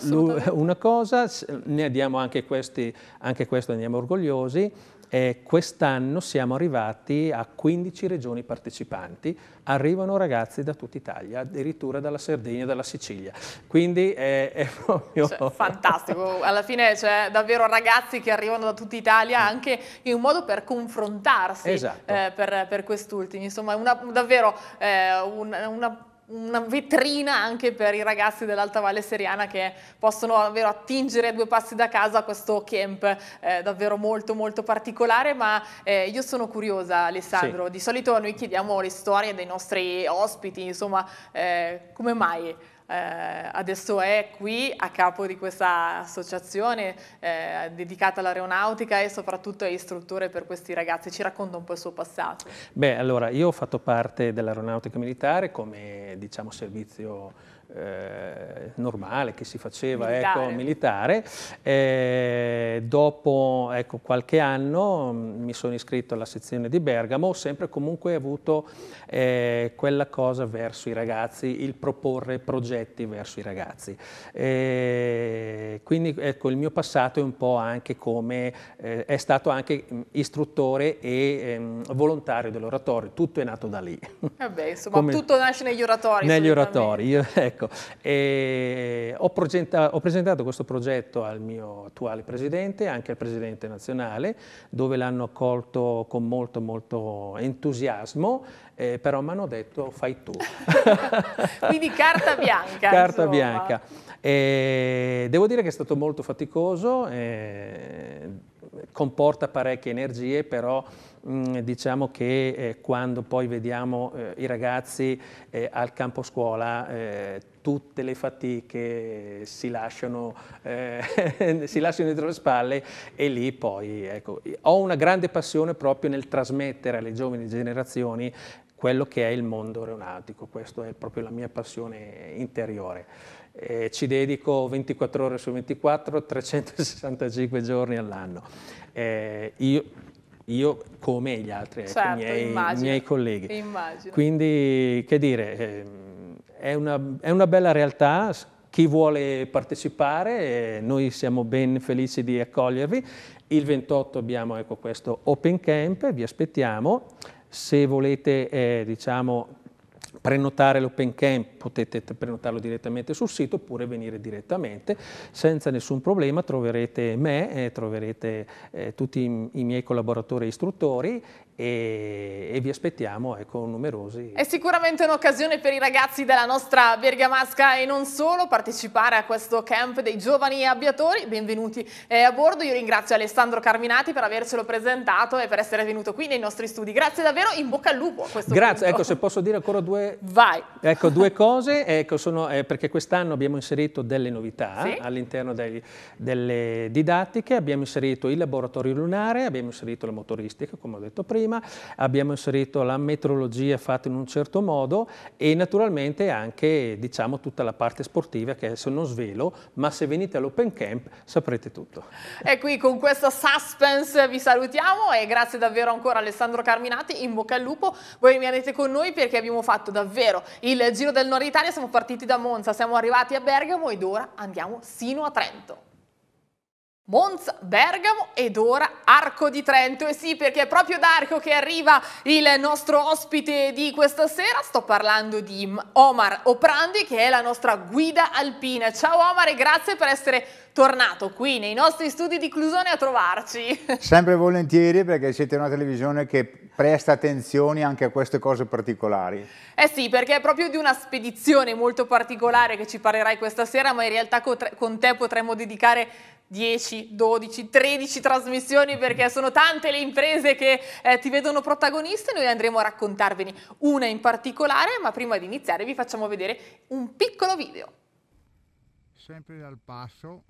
una cosa, ne diamo anche, questi, anche questo ne andiamo orgogliosi, e quest'anno siamo arrivati a 15 regioni partecipanti, arrivano ragazzi da tutta Italia, addirittura dalla Sardegna e dalla Sicilia. Quindi è, è [laughs] proprio... Cioè, fantastico, alla fine c'è davvero ragazzi che arrivano da tutta Italia anche in un modo per confrontarsi esatto. eh, per, per quest'ultimo. Insomma, una, davvero eh, un, una una vetrina anche per i ragazzi dell'Alta Valle Seriana che possono davvero attingere a due passi da casa questo camp eh, davvero molto molto particolare ma eh, io sono curiosa Alessandro, sì. di solito noi chiediamo le storie dei nostri ospiti insomma eh, come mai eh, adesso è qui a capo di questa associazione eh, dedicata all'aeronautica e soprattutto è istruttore per questi ragazzi. Ci racconta un po' il suo passato. Beh, allora io ho fatto parte dell'aeronautica militare come diciamo servizio eh, normale che si faceva ecco, militare, ecco, militare. Eh, dopo ecco, qualche anno mm, mi sono iscritto alla sezione di Bergamo, ho sempre comunque avuto eh, quella cosa verso i ragazzi, il proporre progetti verso i ragazzi. Eh, quindi ecco, il mio passato è un po' anche come, eh, è stato anche mm, istruttore e ehm, volontario dell'oratorio, tutto è nato da lì. Vabbè, insomma, [laughs] come tutto nasce negli oratori. Negli oratori, io, ecco, Ecco, eh, ho, ho, presentato questo progetto al mio attuale presidente, anche al presidente nazionale, dove l'hanno accolto con molto, molto entusiasmo, eh, però mi hanno detto fai tu. [laughs] Quindi carta bianca. Carta insomma. bianca. Eh, devo dire che è stato molto faticoso, eh, comporta parecchie energie, però Mm, diciamo che eh, quando poi vediamo eh, i ragazzi eh, al campo scuola eh, tutte le fatiche si lasciano, eh, [laughs] si lasciano, dietro le spalle e lì poi ecco, ho una grande passione proprio nel trasmettere alle giovani generazioni quello che è il mondo aeronautico, questa è proprio la mia passione interiore. Eh, ci dedico 24 ore su 24, 365 giorni all'anno. Eh, io io come gli altri ecco, certo, ecco, miei, immagino, miei, colleghi. Immagino. Quindi, che dire, eh, è una, è una, bella realtà, chi vuole partecipare, eh, noi siamo ben felici di accogliervi. Il 28 abbiamo ecco, questo Open Camp, vi aspettiamo. Se volete, eh, diciamo, prenotare l'open camp, potete prenotarlo direttamente sul sito oppure venire direttamente, senza nessun problema troverete me, eh, troverete eh, tutti i, i miei collaboratori e istruttori e, e vi aspettiamo ecco, numerosi. È sicuramente un'occasione per i ragazzi della nostra Bergamasca e non solo partecipare a questo camp dei giovani abbiatori. Benvenuti eh, a bordo, io ringrazio Alessandro Carminati per avercelo presentato e per essere venuto qui nei nostri studi. Grazie davvero, in bocca al lupo a questo Grazie, punto. ecco se posso dire ancora due, ecco, due cose, ecco, sono, eh, perché quest'anno abbiamo inserito delle novità sì? all'interno delle didattiche, abbiamo inserito il laboratorio lunare, abbiamo inserito la motoristica come ho detto prima, prima, abbiamo inserito la metrologia fatta in un certo modo e naturalmente anche diciamo, tutta la parte sportiva che adesso non svelo, ma se venite all'Open Camp saprete tutto. E qui con questo suspense vi salutiamo e grazie davvero ancora Alessandro Carminati, in bocca al lupo, voi rimanete con noi perché abbiamo fatto davvero il giro del Nord Italia, siamo partiti da Monza, siamo arrivati a Bergamo ed ora andiamo sino a Trento. Monza, Bergamo ed ora Arco di Trento. E sì, perché è proprio d'Arco che arriva il nostro ospite di questa sera. Sto parlando di Omar Oprandi, che è la nostra guida alpina. Ciao Omar e grazie per essere tornato qui nei nostri studi di Clusone a trovarci. [laughs] Sempre volentieri perché siete una televisione che presta attenzione anche a queste cose particolari. Eh sì, perché è proprio di una spedizione molto particolare che ci parlerai questa sera, ma in realtà con te potremmo dedicare 10, 12, 13 trasmissioni perché sono tante le imprese che eh, ti vedono protagoniste, noi andremo a raccontarvene una in particolare, ma prima di iniziare vi facciamo vedere un piccolo video. Sempre dal passo,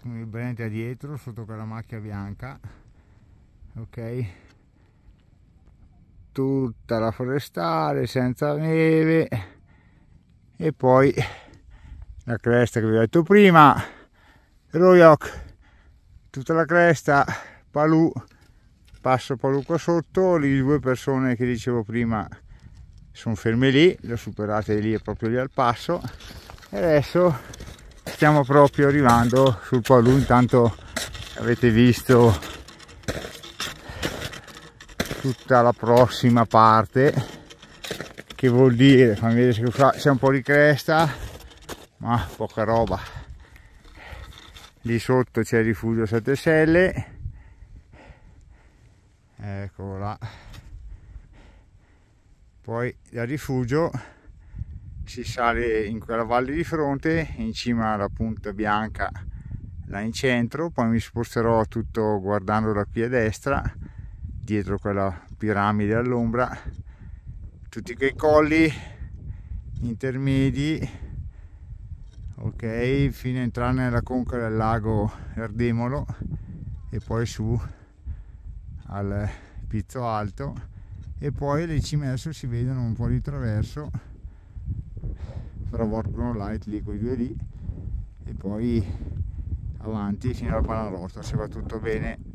con il Brent dietro, sotto quella macchia bianca, ok? Tutta la forestale, senza neve, e poi la cresta che vi ho detto prima, Royoc, tutta la cresta, Palù, passo Palù qua sotto, le due persone che dicevo prima sono ferme lì, le ho superate lì e proprio lì al passo e adesso stiamo proprio arrivando sul Palù, intanto avete visto tutta la prossima parte che vuol dire, fammi vedere se c'è un po' di cresta ma poca roba lì sotto c'è il rifugio Sette Selle eccolo là poi dal rifugio si sale in quella valle di fronte in cima alla punta bianca là in centro poi mi sposterò tutto guardando da qui a destra dietro quella piramide all'ombra tutti quei colli intermedi ok fino a entrare nella conca del lago Erdemolo e poi su al pizzo alto e poi le cime adesso si vedono un po' di traverso fra Vorgono Light lì quei due lì e poi avanti fino alla Panarotta se va tutto bene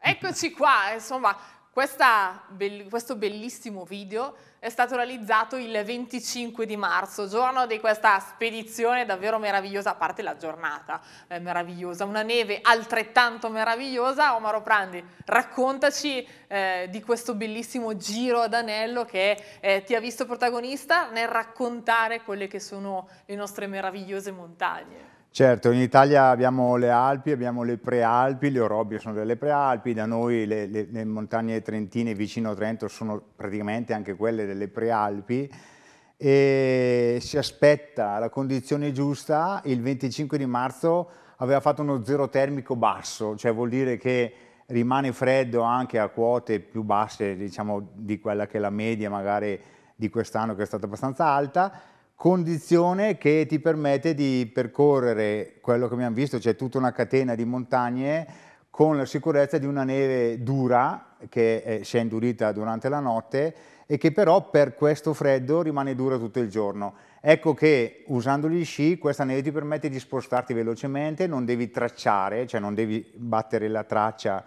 Eccoci qua, insomma, questa, questo bellissimo video è stato realizzato il 25 di marzo, giorno di questa spedizione davvero meravigliosa, a parte la giornata eh, meravigliosa, una neve altrettanto meravigliosa. Omaro Prandi, raccontaci eh, di questo bellissimo giro ad anello che eh, ti ha visto protagonista nel raccontare quelle che sono le nostre meravigliose montagne. Certo, in Italia abbiamo le Alpi, abbiamo le Prealpi, le Orobie sono delle Prealpi, da noi le, le, le montagne trentine vicino a Trento sono praticamente anche quelle delle Prealpi e si aspetta la condizione giusta, il 25 di marzo aveva fatto uno zero termico basso, cioè vuol dire che rimane freddo anche a quote più basse diciamo, di quella che è la media magari di quest'anno che è stata abbastanza alta condizione che ti permette di percorrere quello che abbiamo visto, cioè tutta una catena di montagne con la sicurezza di una neve dura che si è indurita durante la notte e che però per questo freddo rimane dura tutto il giorno. Ecco che usando gli sci questa neve ti permette di spostarti velocemente, non devi tracciare, cioè non devi battere la traccia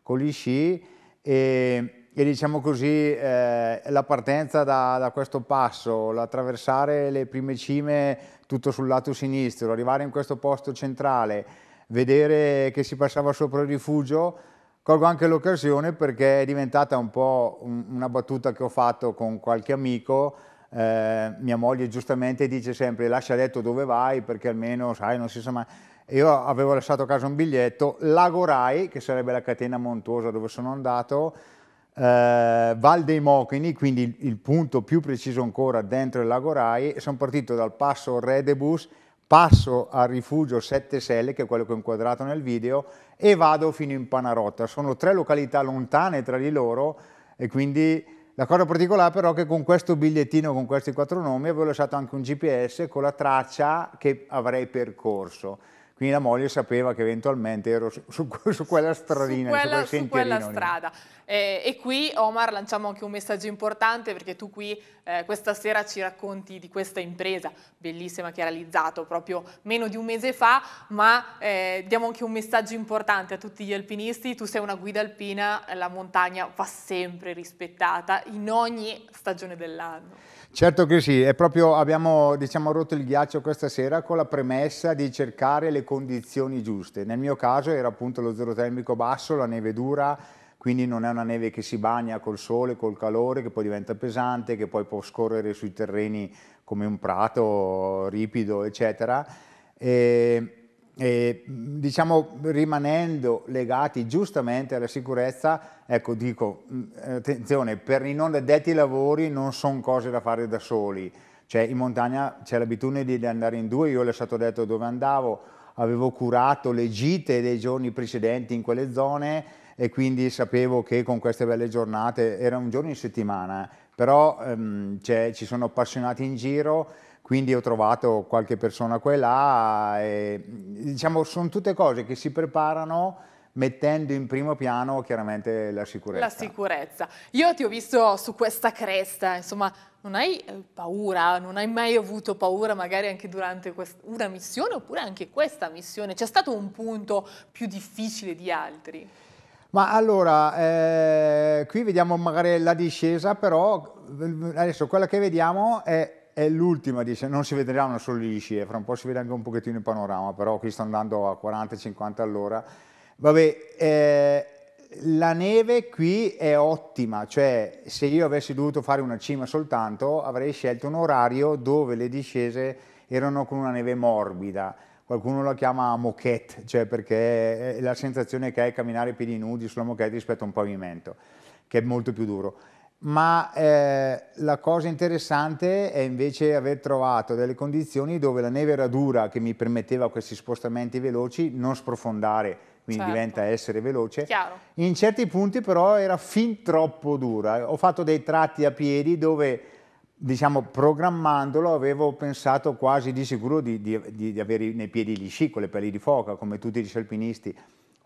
con gli sci e e diciamo così eh, la partenza da, da questo passo, l'attraversare le prime cime tutto sul lato sinistro, arrivare in questo posto centrale, vedere che si passava sopra il rifugio, colgo anche l'occasione perché è diventata un po' una battuta che ho fatto con qualche amico, eh, mia moglie giustamente dice sempre lascia detto dove vai perché almeno sai non si sa mai io avevo lasciato a casa un biglietto, Lagorai, che sarebbe la catena montuosa dove sono andato, eh, Val dei Mocchini, quindi il, il, punto più preciso ancora dentro il lago Rai, sono partito dal passo Redebus, passo al rifugio Sette Selle, che è quello che ho inquadrato nel video, e vado fino in Panarotta. Sono tre località lontane tra di loro e quindi la cosa particolare però è che con questo bigliettino, con questi quattro nomi, avevo lasciato anche un GPS con la traccia che avrei percorso quindi la moglie sapeva che eventualmente ero su, su, su quella stradina, su quella, su quella strada. Eh, e qui Omar lanciamo anche un messaggio importante perché tu qui eh, questa sera ci racconti di questa impresa bellissima che hai realizzato proprio meno di un mese fa, ma eh, diamo anche un messaggio importante a tutti gli alpinisti, tu sei una guida alpina, la montagna va sempre rispettata in ogni stagione dell'anno. Certo che sì, è proprio, abbiamo diciamo, rotto il ghiaccio questa sera con la premessa di cercare le condizioni giuste, nel mio caso era appunto lo zero termico basso, la neve dura, quindi non è una neve che si bagna col sole, col calore, che poi diventa pesante, che poi può scorrere sui terreni come un prato ripido, eccetera. E, e, diciamo rimanendo legati giustamente alla sicurezza, ecco dico, mm, attenzione, per i non addetti lavori non sono cose da fare da soli, cioè in montagna c'è l'abitudine di andare in due, io ho lasciato detto dove andavo, avevo curato le gite dei giorni precedenti in quelle zone, e quindi sapevo che con queste belle giornate, era un giorno in settimana, però ehm, cioè, ci sono appassionati in giro, quindi ho trovato qualche persona qua e là, e, diciamo sono tutte cose che si preparano mettendo in primo piano chiaramente la sicurezza. La sicurezza. Io ti ho visto su questa cresta, insomma, non hai eh, paura, non hai mai avuto paura magari anche durante una missione oppure anche questa missione? C'è stato un punto più difficile di altri? Ma allora, eh, qui vediamo magari la discesa, però adesso quella che vediamo è, è l'ultima discesa, non si vedranno solo le discese, fra un po' si vede anche un pochettino il panorama, però qui sto andando a 40-50 all'ora. Vabbè, eh, la neve qui è ottima, cioè se io avessi dovuto fare una cima soltanto avrei scelto un orario dove le discese erano con una neve morbida, qualcuno la chiama moquette, cioè perché è la sensazione che hai camminare piedi nudi sulla moquette rispetto a un pavimento, che è molto più duro. Ma eh, la cosa interessante è invece aver trovato delle condizioni dove la neve era dura, che mi permetteva questi spostamenti veloci, non sprofondare, quindi certo. diventa essere veloce. Chiaro. In certi punti però era fin troppo dura. Ho fatto dei tratti a piedi dove diciamo, programmandolo avevo pensato quasi di sicuro di, di, di, avere nei piedi gli sci con le pelli di foca, come tutti gli alpinisti.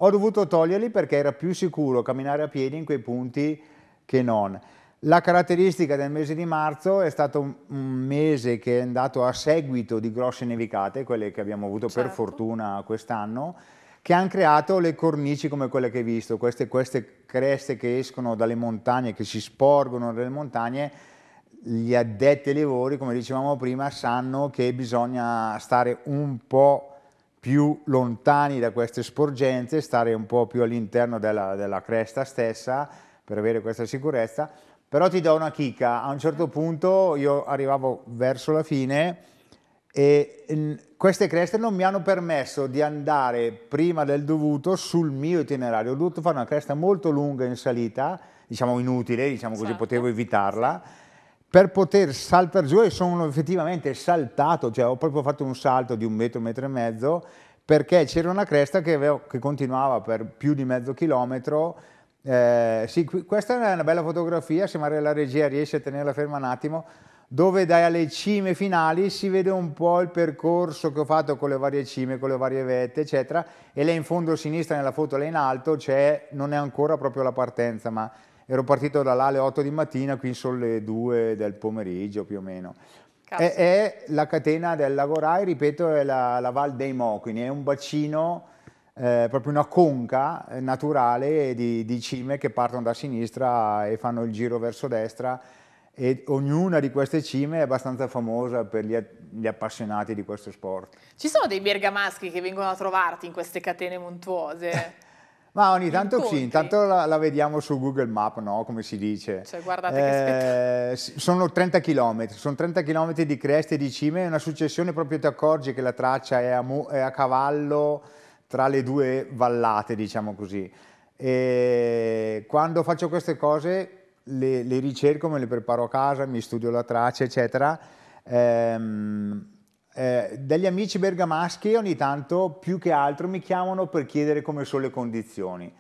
Ho dovuto toglierli perché era più sicuro camminare a piedi in quei punti che non. La caratteristica del mese di marzo è stato un mese che è andato a seguito di grosse nevicate, quelle che abbiamo avuto certo. per fortuna quest'anno, che hanno creato le cornici come quelle che hai visto, queste, queste creste che escono dalle montagne, che si sporgono dalle montagne, gli addetti ai lavori, come dicevamo prima, sanno che bisogna stare un po' più lontani da queste sporgenze, stare un po' più all'interno della, della, cresta stessa per avere questa sicurezza. Però ti do una chicca, a un certo punto io arrivavo verso la fine e mm, queste creste non mi hanno permesso di andare prima del dovuto sul mio itinerario, ho dovuto fare una cresta molto lunga in salita, diciamo inutile, diciamo così, certo. potevo evitarla per poter saltare giù e sono effettivamente saltato, cioè ho proprio fatto un salto di un metro, metro e mezzo, perché c'era una cresta che, avevo, che continuava per più di mezzo chilometro. Eh, sì, questa è una bella fotografia, se magari la regia riesce a tenerla ferma un attimo, dove dai alle cime finali si vede un po' il percorso che ho fatto con le varie cime, con le varie vette, eccetera, e lei in fondo a sinistra nella foto, lei in alto, cioè non è ancora proprio la partenza, ma ero partito da là alle 8 di mattina, qui sono le 2 del pomeriggio più o meno. È, è, la catena del Lagorai, ripeto, è la, la Val dei Mo, quindi è un bacino, eh, proprio una conca eh, naturale di, di cime che partono da sinistra e fanno il giro verso destra e ognuna di queste cime è abbastanza famosa per gli, gli, appassionati di questo sport. Ci sono dei bergamaschi che vengono a trovarti in queste catene montuose? [laughs] Ma ogni tanto incontri. sì, intanto la, la, vediamo su Google Map, no? come si dice. Cioè, guardate eh, che spettacolo. Sono 30 km, sono 30 km di creste e di cime, è una successione proprio ti accorgi che la traccia è a, è a cavallo tra le due vallate, diciamo così. E quando faccio queste cose le, le ricerco, me le preparo a casa, mi studio la traccia, eccetera. Ehm, eh, degli amici bergamaschi ogni tanto più che altro mi chiamano per chiedere come sono le condizioni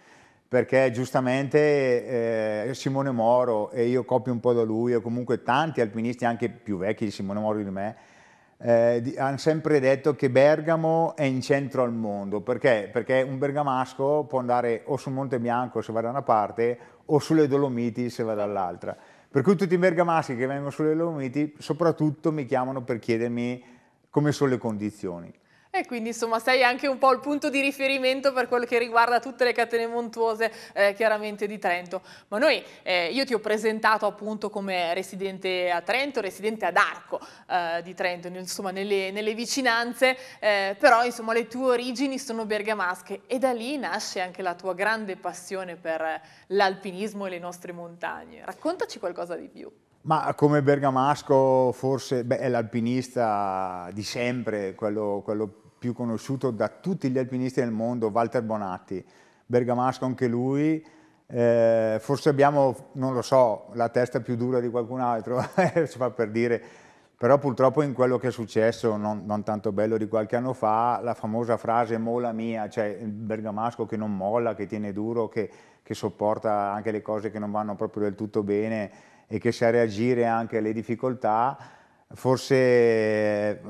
perché giustamente eh, Simone Moro e io copio un po' da lui e comunque tanti alpinisti anche più vecchi di Simone Moro di me eh, hanno sempre detto che Bergamo è in centro al mondo perché? perché un bergamasco può andare o sul Monte Bianco se va da una parte o sulle Dolomiti se va dall'altra per cui tutti i bergamaschi che vengono sulle Dolomiti soprattutto mi chiamano per chiedermi come sono le condizioni. E quindi insomma sei anche un po' il punto di riferimento per quello che riguarda tutte le catene montuose eh, chiaramente di Trento. Ma noi, eh, io ti ho presentato appunto come residente a Trento, residente ad Arco eh, di Trento, insomma nelle, nelle vicinanze, eh, però insomma le tue origini sono bergamasche e da lì nasce anche la tua grande passione per eh, l'alpinismo e le nostre montagne. Raccontaci qualcosa di più. Ma come bergamasco forse beh, è l'alpinista di sempre, quello, quello, più conosciuto da tutti gli alpinisti del mondo, Walter Bonatti. Bergamasco anche lui, eh, forse abbiamo, non lo so, la testa più dura di qualcun altro, [laughs] si fa per dire, però purtroppo in quello che è successo, non, non, tanto bello di qualche anno fa, la famosa frase mola mia, cioè il bergamasco che non molla, che tiene duro, che, che sopporta anche le cose che non vanno proprio del tutto bene, e che sa reagire anche alle difficoltà, forse mh,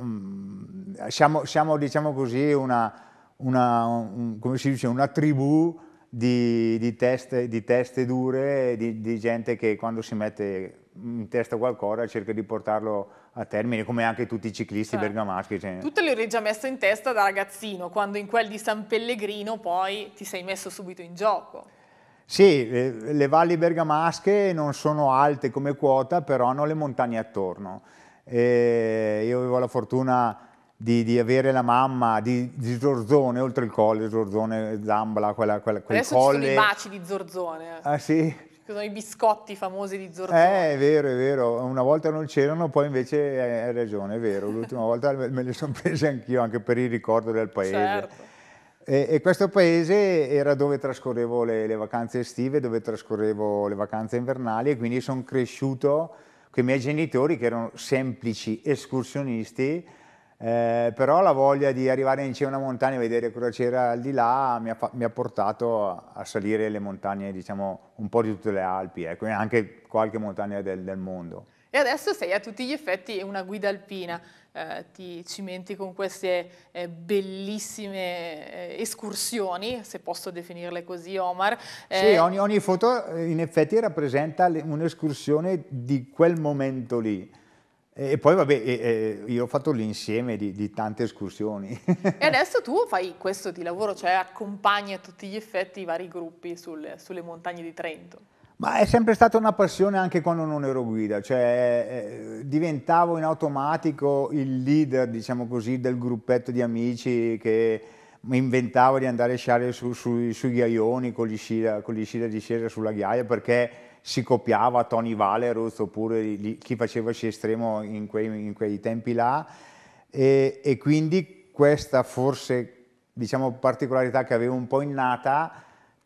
mm, siamo, siamo, diciamo così, una, una, un, come si dice, una tribù di, di, teste, di teste, dure, di, di gente che quando si mette in testa qualcosa cerca di portarlo a termine, come anche tutti i ciclisti cioè, bergamaschi. Cioè. Tu te l'eri già messo in testa da ragazzino, quando in quel di San Pellegrino poi ti sei messo subito in gioco. Sì, le, valli bergamasche non sono alte come quota, però hanno le montagne attorno. E io avevo la fortuna di, di, avere la mamma di, di, Zorzone, oltre il colle, Zorzone, Zambala, quella, quella, quel Adesso colle. Adesso ci sono i baci di Zorzone. Eh. Ah sì? Ci sono i biscotti famosi di Zorzone. Eh, è vero, è vero. Una volta non c'erano, poi invece eh, hai ragione, è vero. L'ultima volta me le sono [laughs] prese anch'io, anche per il ricordo del paese. Certo. E, e, questo paese era dove trascorrevo le, le, vacanze estive, dove trascorrevo le vacanze invernali e quindi sono cresciuto con i miei genitori che erano semplici escursionisti, eh, però la voglia di arrivare in cima a una montagna e vedere cosa c'era al di là mi ha, mi ha portato a, salire le montagne, diciamo, un po' di tutte le Alpi, eh, anche qualche montagna del, del mondo. E adesso sei a tutti gli effetti una guida alpina eh, ti cimenti con queste eh, bellissime eh, escursioni, se posso definirle così Omar. Sì, eh, ogni, ogni foto eh, in effetti rappresenta un'escursione di quel momento lì. E poi vabbè, io ho fatto l'insieme di, di, tante escursioni. E [laughs] adesso tu fai questo di lavoro, cioè accompagni a tutti gli effetti i vari gruppi sul, sulle montagne di Trento. Ma è sempre stata una passione anche quando non ero guida, cioè eh, diventavo in automatico il leader, diciamo così, del gruppetto di amici che mi inventavo di andare a sciare su, su, sui ghiaioni con gli, sci, con gli sci da discesa sulla ghiaia perché si copiava Tony Valerus oppure li, chi faceva sci estremo in quei, in quei tempi là e, e quindi questa forse diciamo particolarità che avevo un po' innata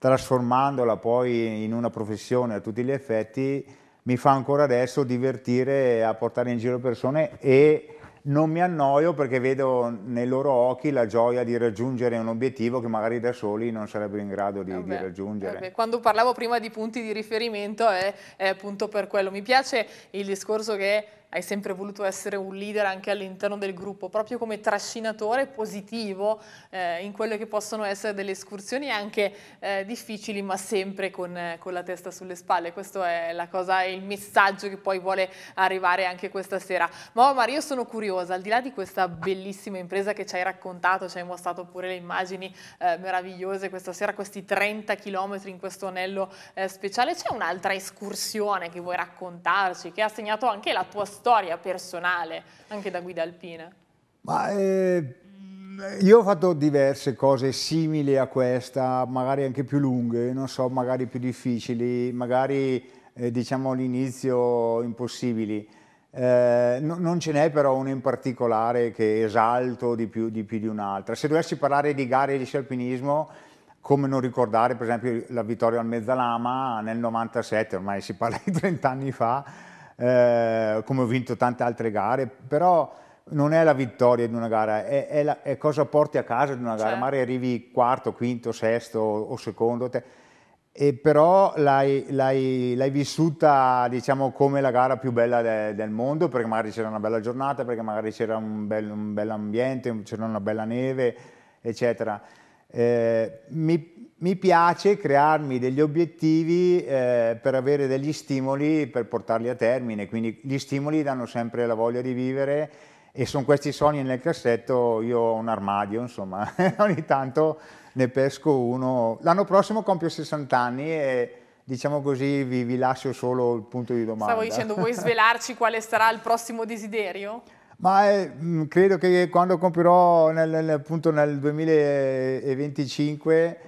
trasformandola poi in una professione a tutti gli effetti, mi fa ancora adesso divertire a portare in giro persone e non mi annoio perché vedo nei loro occhi la gioia di raggiungere un obiettivo che magari da soli non sarebbero in grado di, vabbè, eh di raggiungere. Vabbè. Eh quando parlavo prima di punti di riferimento è, è appunto per quello. Mi piace il discorso che hai sempre voluto essere un leader anche all'interno del gruppo, proprio come trascinatore positivo eh, in quelle che possono essere delle escursioni anche eh, difficili, ma sempre con, eh, con, la testa sulle spalle. Questo è la cosa, è il messaggio che poi vuole arrivare anche questa sera. Ma Maria, io sono curiosa, al di là di questa bellissima impresa che ci hai raccontato, ci hai mostrato pure le immagini eh, meravigliose questa sera, questi 30 km in questo anello eh, speciale, c'è un'altra escursione che vuoi raccontarci, che ha segnato anche la tua storia storia personale anche da guida alpina? Ma, eh, io ho fatto diverse cose simili a questa, magari anche più lunghe, non so, magari più difficili, magari eh, diciamo all'inizio impossibili. Eh, no, non ce n'è però una in particolare che esalto di più di, più di un'altra. Se dovessi parlare di gare di sci alpinismo, come non ricordare per esempio la vittoria al Mezzalama nel 97, ormai si parla di 30 anni fa, eh, come ho vinto tante altre gare, però non è la vittoria di una gara, è, è, la, è cosa porti a casa di una gara, certo. magari arrivi quarto, quinto, sesto o secondo, te, e però l'hai, vissuta diciamo come la gara più bella de, del mondo, perché magari c'era una bella giornata, perché magari c'era un bel, un bel ambiente, c'era una bella neve, eccetera. Eh, mi, mi, piace crearmi degli obiettivi eh, per avere degli stimoli per portarli a termine, quindi gli stimoli danno sempre la voglia di vivere e sono questi sogni nel cassetto, io ho un armadio, insomma, [laughs] ogni tanto ne pesco uno. L'anno prossimo compio 60 anni e diciamo così vi, vi lascio solo il punto di domanda. Stavo dicendo, vuoi svelarci quale sarà il prossimo desiderio? Ma eh, credo che quando compirò nel, nel, appunto nel 2025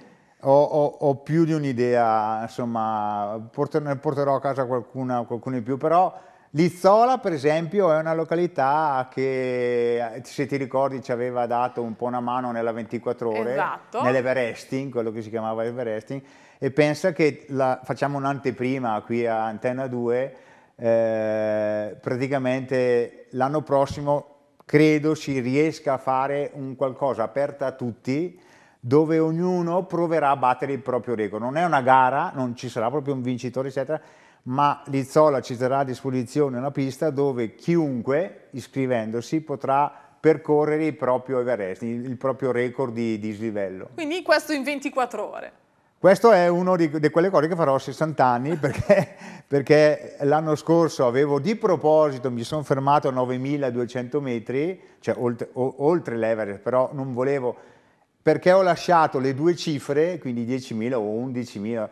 ho, ho, ho più di un'idea, insomma, porter, porterò a casa qualcuna, qualcuno in più, però Lizzola per esempio è una località che eh, se ti ricordi ci aveva dato un po' una mano nella 24 ore, esatto. nell'Everesting, quello che si chiamava Everesting, e pensa che la, facciamo un'anteprima qui a Antenna 2 eh, praticamente l'anno prossimo credo si riesca a fare un qualcosa aperta a tutti dove ognuno proverà a battere il proprio record. Non è una gara, non ci sarà proprio un vincitore, eccetera, ma Lizzola ci sarà a disposizione una pista dove chiunque, iscrivendosi, potrà percorrere il proprio Everest, il proprio record di dislivello. Quindi questo in 24 ore. Questo è una di, quelle cose che farò a 60 anni [laughs] perché, perché l'anno scorso avevo di proposito, mi sono fermato a 9200 metri, cioè oltre, oltre l'Everest, però non volevo, perché ho lasciato le due cifre, quindi 10.000 o 11.000,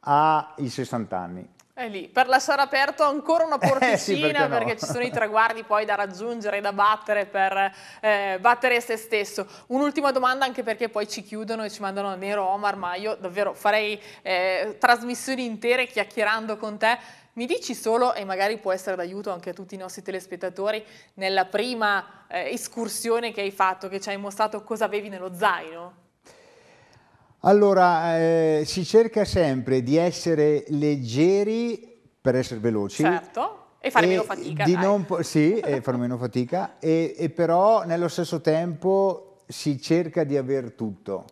ai 60 anni. È lì, per lasciare aperto ancora una porticina [laughs] eh sì, perché, no. perché, ci sono i traguardi poi da raggiungere, e da battere per eh, battere se stesso. Un'ultima domanda anche perché poi ci chiudono e ci mandano Nero Omar, ma io davvero farei eh, trasmissioni intere chiacchierando con te. Mi dici solo, e magari può essere d'aiuto anche a tutti i nostri telespettatori, nella prima eh, escursione che hai fatto, che ci hai mostrato cosa avevi nello zaino? Allora, eh, si cerca sempre di essere leggeri per essere veloci. Certo. E fare e meno fatica. Non, sì, [laughs] e fare meno fatica, e, e però nello stesso tempo si cerca di aver tutto.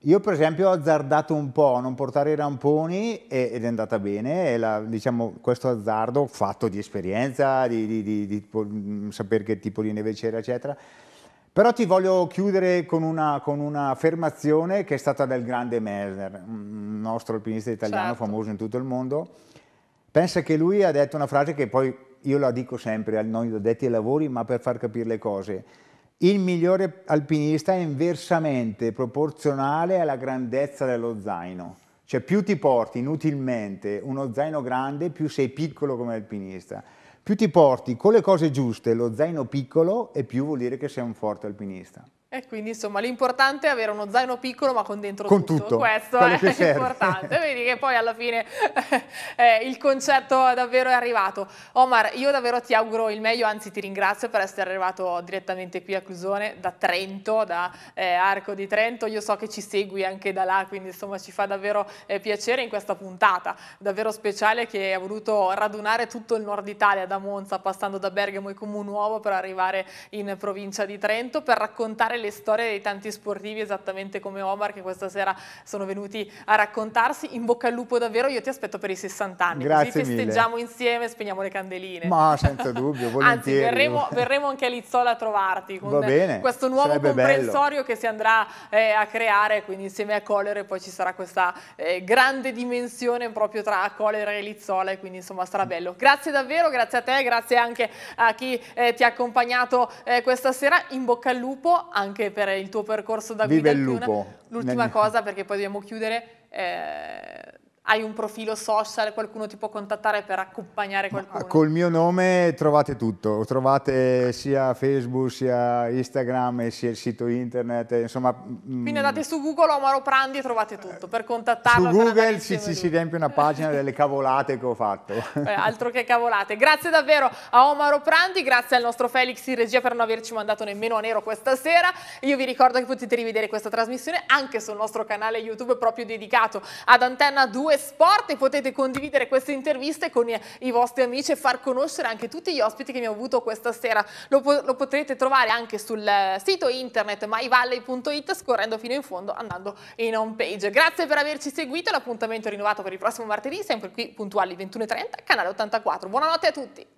Io per esempio ho azzardato un po' a non portare i ramponi ed è andata bene, la, diciamo, questo azzardo fatto di esperienza, di, di, di, di mm, sapere che tipo di neve c'era eccetera, però ti voglio chiudere con una, con un'affermazione che è stata del grande Melder, un nostro alpinista italiano certo. famoso in tutto il mondo. Pensa che lui ha detto una frase che poi io la dico sempre a noi detti ai lavori, ma per far capire le cose. Il migliore alpinista è inversamente proporzionale alla grandezza dello zaino. Cioè più ti porti inutilmente uno zaino grande, più sei piccolo come alpinista. Più ti porti con le cose giuste lo zaino piccolo e più vuol dire che sei un forte alpinista. E quindi insomma l'importante è avere uno zaino piccolo ma con dentro con tutto. tutto. Questo Quello è importante, Vedi che poi alla fine [laughs] eh, il concetto davvero è arrivato. Omar, io davvero ti auguro il meglio, anzi ti ringrazio per essere arrivato direttamente qui a Clusone da Trento, da eh, Arco di Trento. Io so che ci segui anche da là, quindi insomma ci fa davvero eh, piacere in questa puntata davvero speciale che ha voluto radunare tutto il nord Italia da Monza, passando da Bergamo e Comunuovo per arrivare in provincia di Trento per raccontare raccontare le storie dei tanti sportivi esattamente come Omar che questa sera sono venuti a raccontarsi. In bocca al lupo davvero, io ti aspetto per i 60 anni, Grazie così festeggiamo mille. insieme, spegniamo le candeline. Ma senza dubbio, [laughs] volentieri. Anzi, verremo, verremo, anche a Lizzola a trovarti con bene, questo nuovo comprensorio bello. che si andrà eh, a creare, quindi insieme a Colere poi ci sarà questa eh, grande dimensione proprio tra Colera e Lizzola e quindi insomma sarà bello. Grazie davvero, grazie a te, grazie anche a chi eh, ti ha accompagnato eh, questa sera, in bocca al lupo anche anche per il tuo percorso da Vive guida. Vive il lupo. L'ultima eh. cosa, perché poi dobbiamo chiudere, eh, hai un profilo social, qualcuno ti può contattare per accompagnare qualcuno? Ma col mio nome trovate tutto, trovate sia Facebook, sia Instagram, sia il sito internet, insomma... Mm, Quindi andate su Google Omaro Prandi e trovate tutto per contattarlo. Su Google ci, ci si riempie una pagina delle cavolate che ho fatto. Beh, altro che cavolate. Grazie davvero a Omaro Prandi, grazie al nostro Felix in regia per non averci mandato nemmeno a nero questa sera. Io vi ricordo che potete rivedere questa trasmissione anche sul nostro canale YouTube proprio dedicato ad Antenna 2 sport e potete condividere queste interviste con i, i vostri amici e far conoscere anche tutti gli ospiti che abbiamo avuto questa sera. Lo, lo potrete trovare anche sul sito internet myvalley.it scorrendo fino in fondo andando in home page. Grazie per averci seguito, l'appuntamento è rinnovato per il prossimo martedì, sempre qui puntuali 21.30, canale 84. Buonanotte a tutti!